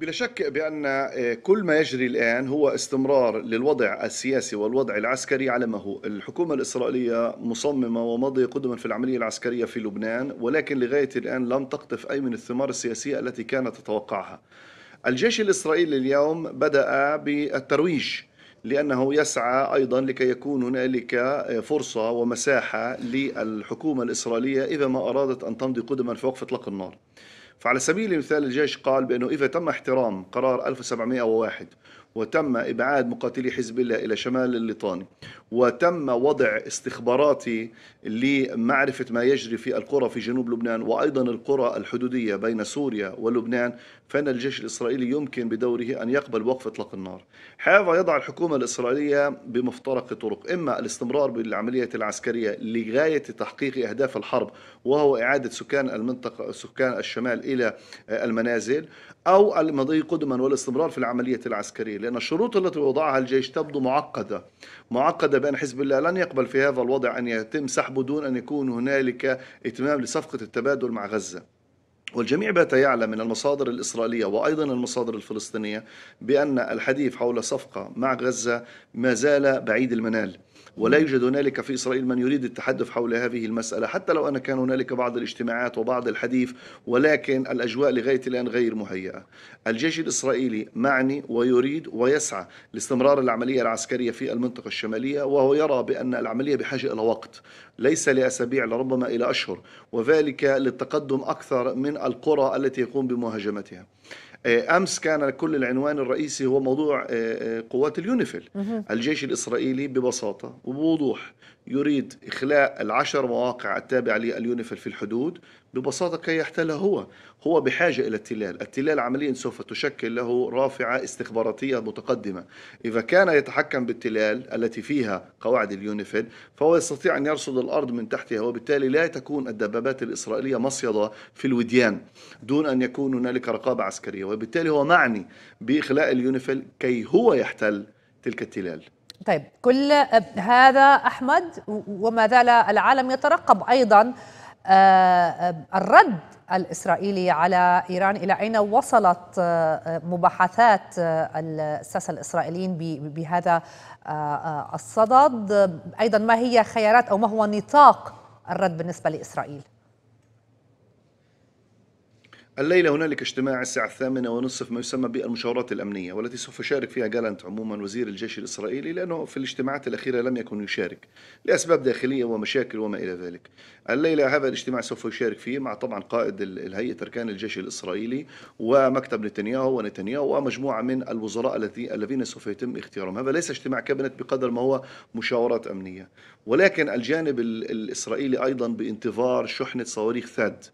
بلا شك بأن آه، كل ما يجري الآن هو استمرار للوضع السياسي والوضع العسكري على ما هو الحكومة الإسرائيلية مصممة ومضي قدما في العملية العسكرية في لبنان ولكن لغاية الآن لم تقطف أي من الثمار السياسية التي كانت تتوقعها الجيش الإسرائيلي اليوم بدأ بالترويج لأنه يسعى أيضا لكي يكون هنالك آه، فرصة ومساحة للحكومة الإسرائيلية إذا ما أرادت أن تمضي قدما في وقف إطلاق النار فعلى سبيل المثال الجيش قال بأنه إذا تم احترام قرار 1701 وتم إبعاد مقاتلي حزب الله إلى شمال الليطاني وتم وضع استخباراتي لمعرفة ما يجري في القرى في جنوب لبنان وأيضا القرى الحدودية بين سوريا ولبنان فإن الجيش الإسرائيلي يمكن بدوره أن يقبل وقف إطلاق النار هذا يضع الحكومة الإسرائيلية بمفترق طرق إما الاستمرار بالعملية العسكرية لغاية تحقيق أهداف الحرب وهو إعادة سكان المنطقة سكان الشمال إلى المنازل أو المضي قدما والاستمرار في العملية العسكرية لأن الشروط التي وضعها الجيش تبدو معقدة معقدة بأن حزب الله لن يقبل في هذا الوضع أن يتم سحبه دون أن يكون هنالك اتمام لصفقة التبادل مع غزة والجميع بات يعلم من المصادر الإسرائيلية وأيضا المصادر الفلسطينية بأن الحديث حول صفقة مع غزة ما زال بعيد المنال ولا يوجد هنالك في إسرائيل من يريد التحدث حول هذه المسألة حتى لو أن كان هنالك بعض الاجتماعات وبعض الحديث ولكن الأجواء لغاية الآن غير مهيئة الجيش الإسرائيلي معني ويريد ويسعى لاستمرار العملية العسكرية في المنطقة الشمالية وهو يرى بأن العملية بحاجة إلى وقت ليس لأسابيع لربما إلى أشهر وذلك للتقدم أكثر من القرى التي يقوم بمهاجمتها آه، امس كان كل العنوان الرئيسي هو موضوع آه، آه، قوات اليونيفيل الجيش الاسرائيلي ببساطه وبوضوح يريد اخلاء العشر مواقع التابعه لليونيفيل في الحدود ببساطة كي يحتلها هو هو بحاجة إلى التلال التلال عمليا سوف تشكل له رافعة استخباراتية متقدمة إذا كان يتحكم بالتلال التي فيها قواعد اليونيفيد فهو يستطيع أن يرصد الأرض من تحتها وبالتالي لا تكون الدبابات الإسرائيلية مصيدة في الوديان دون أن يكون هنالك رقابة عسكرية وبالتالي هو معني بإخلاء اليونيفيد كي هو يحتل تلك التلال طيب كل هذا أحمد وما زال العالم يترقب أيضا آه، آه، الرد الإسرائيلي على إيران إلى أين وصلت آه، مباحثات الساسة الإسرائيليين بهذا الصدد أيضا ما هي خيارات أو ما هو نطاق الرد بالنسبة لإسرائيل الليلة هنالك اجتماع الساعة الثامنة ونصف ما يسمى بالمشاورات الأمنية والتي سوف يشارك فيها جالنت عموما وزير الجيش الإسرائيلي لأنه في الاجتماعات الأخيرة لم يكن يشارك لأسباب داخلية ومشاكل وما إلى ذلك الليلة هذا الاجتماع سوف يشارك فيه مع طبعا قائد الهيئة أركان الجيش الإسرائيلي ومكتب نتنياهو ونتنياهو ومجموعة من الوزراء التي الذين سوف يتم اختيارهم هذا ليس اجتماع كابنت بقدر ما هو مشاورات أمنية ولكن الجانب الإسرائيلي أيضا بانتظار شحنة صواريخ ثاد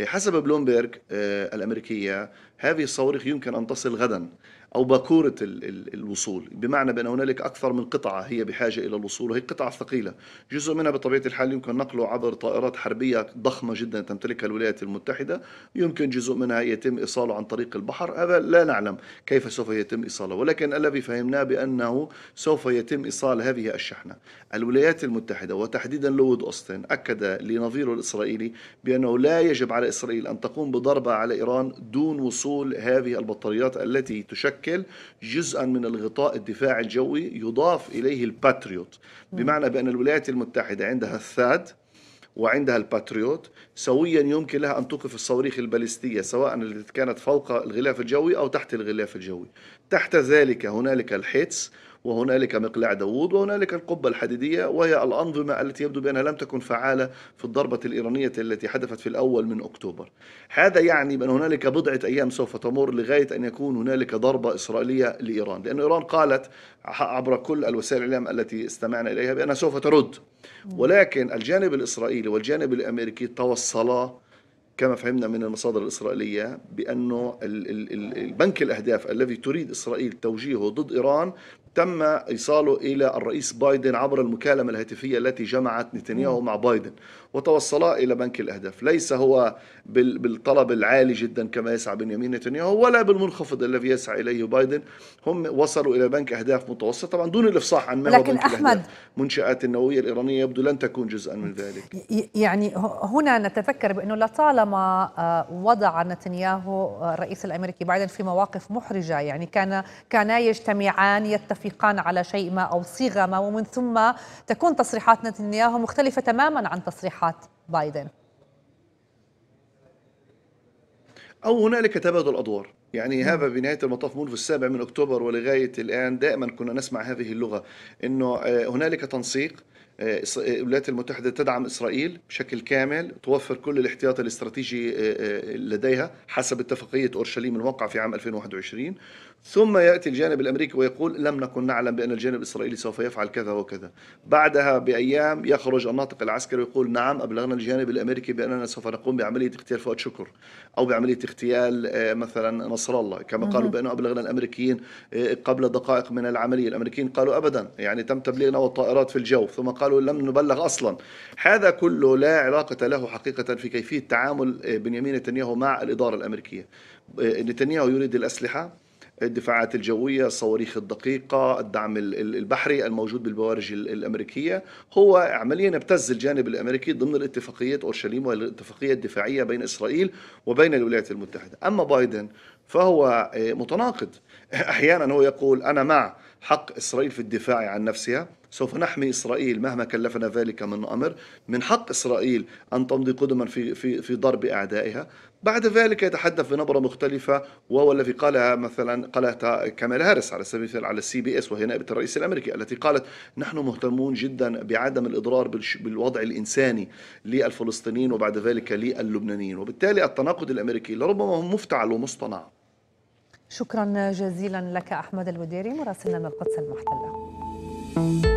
حسب بلومبرج آه، الامريكيه هذه الصواريخ يمكن أن تصل غدا أو باكورة الوصول بمعنى بأن هنالك أكثر من قطعة هي بحاجة إلى الوصول وهي قطعة ثقيلة جزء منها بطبيعة الحال يمكن نقله عبر طائرات حربية ضخمة جدا تمتلكها الولايات المتحدة يمكن جزء منها يتم إيصاله عن طريق البحر هذا لا نعلم كيف سوف يتم إيصاله ولكن الذي فهمناه بأنه سوف يتم إيصال هذه الشحنة الولايات المتحدة وتحديدا لويد أوستن أكد لنظيره الإسرائيلي بأنه لا يجب على إسرائيل أن تقوم بضربة على إيران دون وصول حصول هذه البطاريات التي تشكل جزءا من الغطاء الدفاعي الجوي يضاف إليه الباتريوت بمعنى بأن الولايات المتحدة عندها الثاد وعندها الباتريوت سويا يمكن لها أن توقف الصواريخ البالستية سواء التي كانت فوق الغلاف الجوي أو تحت الغلاف الجوي تحت ذلك هنالك الحيتس وهنالك مقلاع داوود وهنالك القبة الحديدية وهي الأنظمة التي يبدو بأنها لم تكن فعالة في الضربة الإيرانية التي حدثت في الأول من أكتوبر هذا يعني بأن هنالك بضعة أيام سوف تمر لغاية أن يكون هنالك ضربة إسرائيلية لإيران لأن إيران قالت عبر كل الوسائل الإعلام التي استمعنا إليها بأنها سوف ترد ولكن الجانب الإسرائيلي والجانب الأمريكي توصلا كما فهمنا من المصادر الإسرائيلية بأنه البنك الأهداف الذي تريد إسرائيل توجيهه ضد إيران تم إيصاله إلى الرئيس بايدن عبر المكالمة الهاتفية التي جمعت نتنياهو مع بايدن وتوصلا إلى بنك الأهداف ليس هو بالطلب العالي جدا كما يسعى بنيامين نتنياهو ولا بالمنخفض الذي يسعى إليه بايدن هم وصلوا إلى بنك أهداف متوسط طبعا دون الإفصاح عن ما هو بنك أحمد الأهداف منشآت النووية الإيرانية يبدو لن تكون جزءا من ذلك يعني هنا نتذكر بأنه لطالما طالما آه، وضع نتنياهو آه، الرئيس الامريكي بايدن في مواقف محرجه يعني كان كانا يجتمعان يتفقان على شيء ما او صيغه ما ومن ثم تكون تصريحات نتنياهو مختلفه تماما عن تصريحات بايدن او هنالك تبادل ادوار يعني هذا بنهايه المطاف منذ السابع من اكتوبر ولغايه الان دائما كنا نسمع هذه اللغه انه آه، هنالك تنسيق الولايات المتحدة تدعم إسرائيل بشكل كامل توفر كل الاحتياط الاستراتيجي آه، آه، لديها حسب اتفاقية أورشليم الموقعة في عام 2021 ثم يأتي الجانب الأمريكي ويقول لم نكن نعلم بأن الجانب الإسرائيلي سوف يفعل كذا وكذا بعدها بأيام يخرج الناطق العسكري ويقول نعم أبلغنا الجانب الأمريكي بأننا سوف نقوم بعملية اغتيال فؤاد شكر أو بعملية اغتيال آه، مثلا نصر الله كما قالوا بأنه أبلغنا الأمريكيين قبل دقائق من العملية الأمريكيين قالوا أبدا يعني تم تبليغنا والطائرات في الجو ثم قال قالوا لم نبلغ أصلا هذا كله لا علاقة له حقيقة في كيفية تعامل آه، بنيامين نتنياهو مع الإدارة الأمريكية آه، نتنياهو يريد الأسلحة الدفاعات الجوية الصواريخ الدقيقة الدعم البحري الموجود بالبوارج الأمريكية هو عمليا ابتز الجانب الأمريكي ضمن الاتفاقية أورشليم والاتفاقية الدفاعية بين إسرائيل وبين الولايات المتحدة أما بايدن فهو آه، متناقض أحيانا هو يقول أنا مع حق إسرائيل في الدفاع عن نفسها سوف نحمي اسرائيل مهما كلفنا ذلك من امر، من حق اسرائيل ان تمضي قدما في في في ضرب اعدائها، بعد ذلك يتحدث بنبره مختلفه وهو الذي قالها مثلا قالها كمال هارس على سبيل المثال على السي بي اس وهي نائبه الرئيس الامريكي التي قالت نحن مهتمون جدا بعدم الاضرار بالوضع الانساني للفلسطينيين وبعد ذلك للبنانيين، وبالتالي التناقض الامريكي لربما هو مفتعل ومصطنع. شكرا جزيلا لك احمد الوديري مراسلنا من القدس المحتله.